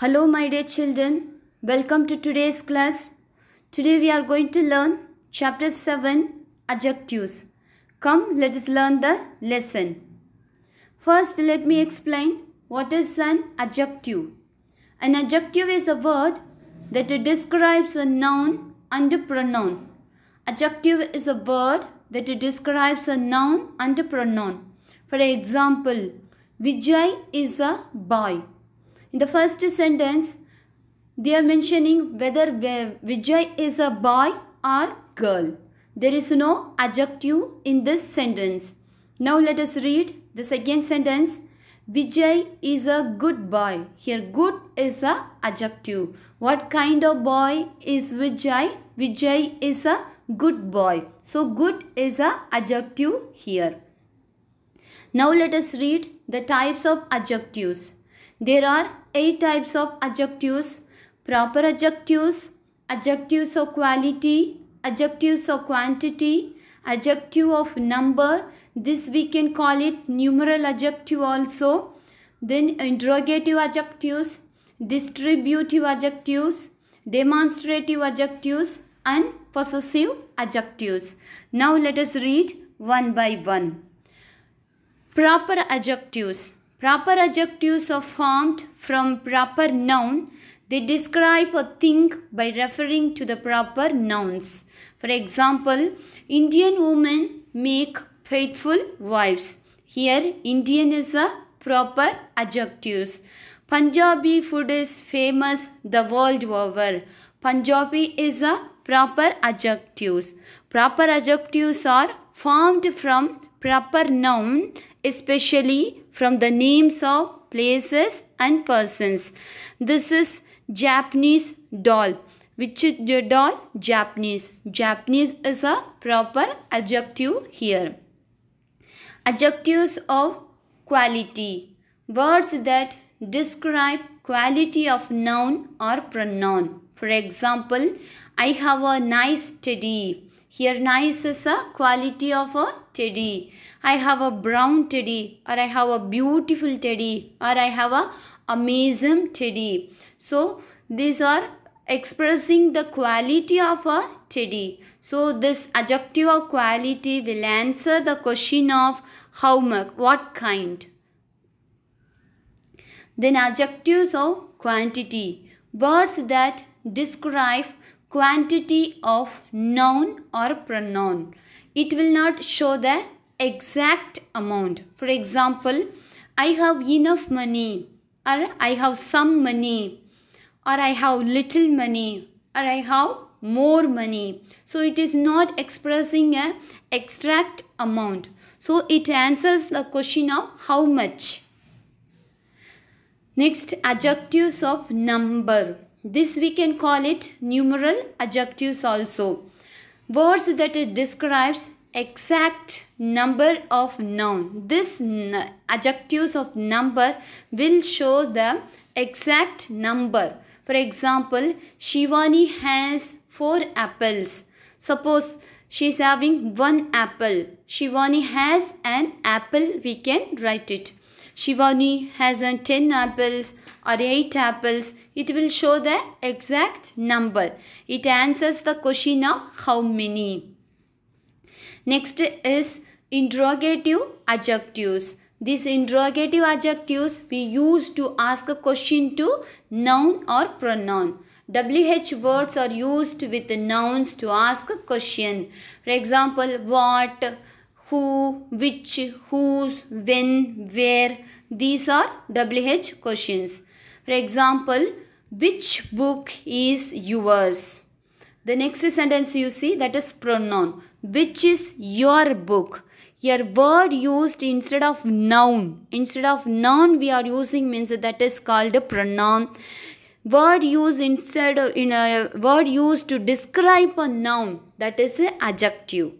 Hello my dear children, welcome to today's class. Today we are going to learn chapter 7 adjectives. Come let us learn the lesson. First let me explain what is an adjective. An adjective is a word that describes a noun and a pronoun. Adjective is a word that describes a noun and a pronoun. For example, Vijay is a boy. In the first sentence, they are mentioning whether Vijay is a boy or girl. There is no adjective in this sentence. Now let us read the second sentence. Vijay is a good boy. Here good is a adjective. What kind of boy is Vijay? Vijay is a good boy. So good is a adjective here. Now let us read the types of adjectives. There are eight types of adjectives proper adjectives, adjectives of quality, adjectives of quantity, adjective of number. This we can call it numeral adjective also. Then interrogative adjectives, distributive adjectives, demonstrative adjectives and possessive adjectives. Now let us read one by one. Proper adjectives. Proper adjectives are formed from proper noun. They describe a thing by referring to the proper nouns. For example, Indian women make faithful wives. Here, Indian is a proper adjectives. Punjabi food is famous the world over. Punjabi is a proper adjectives. Proper adjectives are formed from proper noun especially from the names of places and persons. This is Japanese doll. Which doll? Japanese. Japanese is a proper adjective here. Adjectives of quality. Words that describe quality of noun or pronoun. For example, I have a nice teddy. Here nice is a quality of a teddy. I have a brown teddy or I have a beautiful teddy or I have a amazing teddy. So these are expressing the quality of a teddy. So this adjective of quality will answer the question of how much, what kind. Then adjectives of quantity. Words that describe quantity of noun or pronoun. It will not show the exact amount. For example, I have enough money or I have some money or I have little money or I have more money. So it is not expressing a exact amount. So it answers the question of how much. Next, adjectives of number. This we can call it numeral adjectives also. Words that it describes exact number of noun. This adjectives of number will show the exact number. For example, Shivani has four apples. Suppose she is having one apple. Shivani has an apple. We can write it. Shivani has 10 apples or 8 apples, it will show the exact number. It answers the question of how many. Next is interrogative adjectives. These interrogative adjectives we use to ask a question to noun or pronoun. WH words are used with nouns to ask a question. For example, what, who, which, whose, when, where. These are WH questions. For example, which book is yours? The next sentence you see that is pronoun. Which is your book? Your word used instead of noun. Instead of noun we are using means that is called a pronoun. Word used instead of, in a word used to describe a noun that is an adjective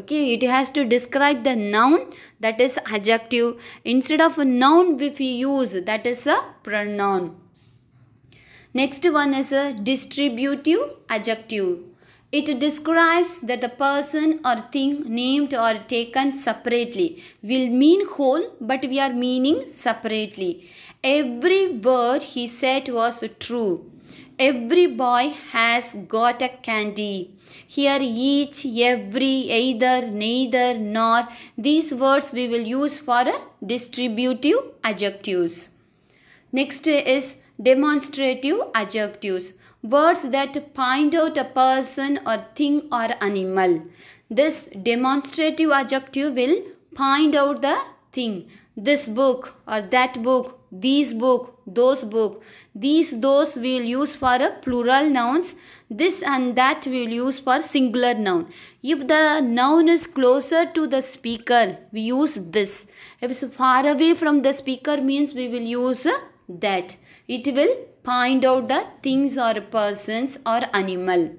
okay it has to describe the noun that is adjective instead of a noun if we use that is a pronoun next one is a distributive adjective it describes that the person or thing named or taken separately will mean whole but we are meaning separately every word he said was true every boy has got a candy. Here each, every, either, neither, nor. These words we will use for distributive adjectives. Next is demonstrative adjectives. Words that point out a person or thing or animal. This demonstrative adjective will point out the thing this book or that book, these book, those book. These, those we'll use for plural nouns. This and that we'll use for singular noun. If the noun is closer to the speaker, we use this. If it's far away from the speaker means we will use that. It will find out the things or persons or animal.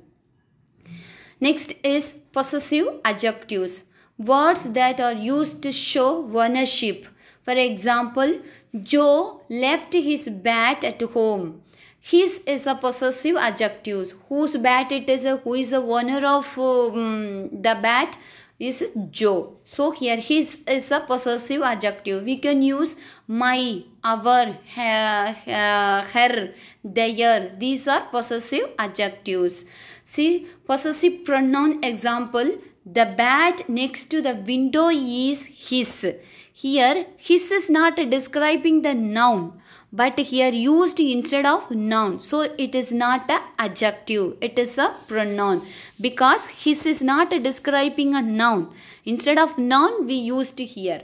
Next is possessive adjectives. Words that are used to show ownership for example, Joe left his bat at home. His is a possessive adjective. Whose bat it is, who is the owner of um, the bat is Joe. So here his is a possessive adjective. We can use my, our, her, uh, her their. These are possessive adjectives. See possessive pronoun example. The bat next to the window is his. Here, his is not describing the noun, but here used instead of noun. So, it is not an adjective, it is a pronoun because his is not describing a noun. Instead of noun, we used here.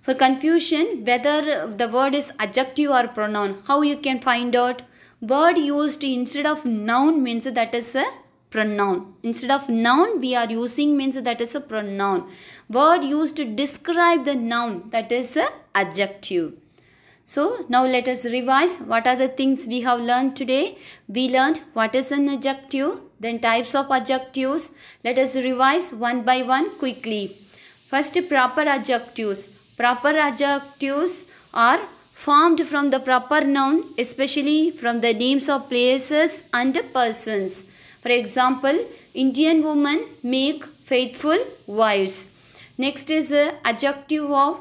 For confusion, whether the word is adjective or pronoun, how you can find out? Word used instead of noun means that is a pronoun. Instead of noun, we are using means that is a pronoun. Word used to describe the noun that is a adjective. So now let us revise what are the things we have learned today. We learned what is an adjective, then types of adjectives. Let us revise one by one quickly. First proper adjectives. Proper adjectives are formed from the proper noun especially from the names of places and persons. For example, Indian women make faithful wives. Next is the uh, adjective of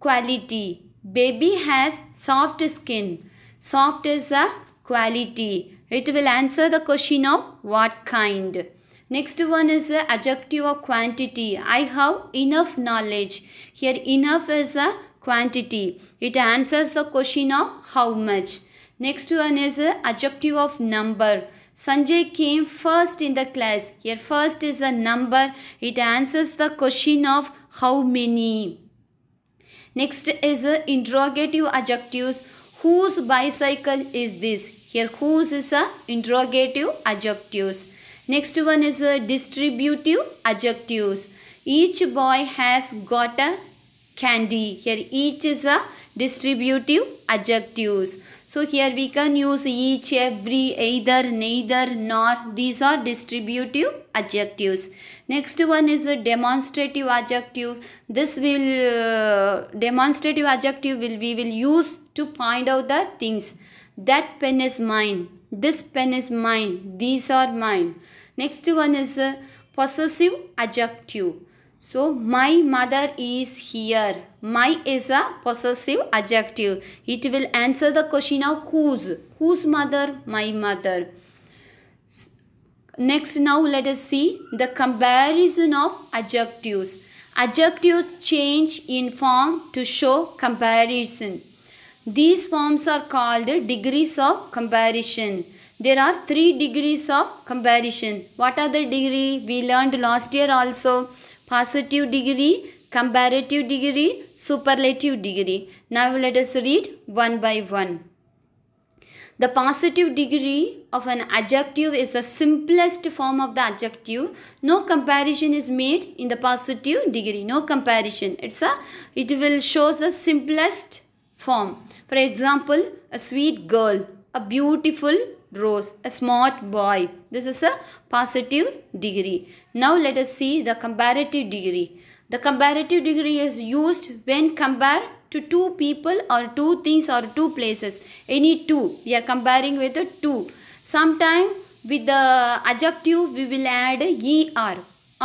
quality. Baby has soft skin. Soft is a quality. It will answer the question of what kind. Next one is the uh, adjective of quantity. I have enough knowledge. Here enough is a quantity. It answers the question of how much. Next one is the uh, adjective of number. Sanjay came first in the class. Here first is a number. It answers the question of how many. Next is a interrogative adjectives. Whose bicycle is this? Here whose is a interrogative adjectives. Next one is a distributive adjectives. Each boy has got a candy. Here each is a distributive adjectives. So here we can use each, every, either, neither, nor. These are distributive adjectives. Next one is a demonstrative adjective. This will, uh, demonstrative adjective will we will use to point out the things. That pen is mine. This pen is mine. These are mine. Next one is a possessive adjective so, my mother is here. My is a possessive adjective. It will answer the question of whose. Whose mother? My mother. Next, now let us see the comparison of adjectives. Adjectives change in form to show comparison. These forms are called degrees of comparison. There are three degrees of comparison. What are the degree? We learned last year also positive degree, comparative degree, superlative degree. Now let us read one by one. The positive degree of an adjective is the simplest form of the adjective. No comparison is made in the positive degree. No comparison. It's a, it will shows the simplest form. For example, a sweet girl, a beautiful rose a smart boy this is a positive degree now let us see the comparative degree the comparative degree is used when compare to two people or two things or two places any two we are comparing with a two sometimes with the adjective we will add er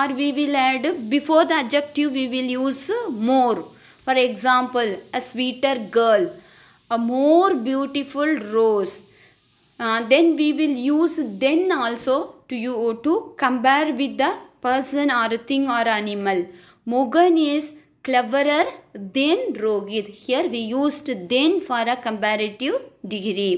or we will add before the adjective we will use more for example a sweeter girl a more beautiful rose uh, then we will use then also to you to compare with the person or thing or animal mogan is cleverer than rogit here we used then for a comparative degree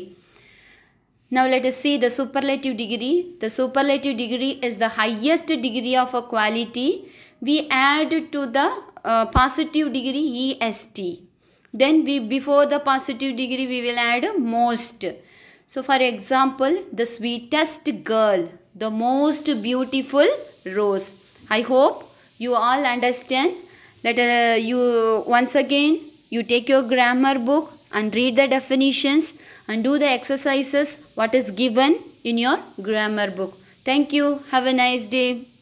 now let us see the superlative degree. The superlative degree is the highest degree of a quality. We add to the uh, positive degree EST. Then we before the positive degree we will add most. So for example, the sweetest girl, the most beautiful rose. I hope you all understand. That uh, you once again, you take your grammar book and read the definitions and do the exercises what is given in your grammar book. Thank you. Have a nice day.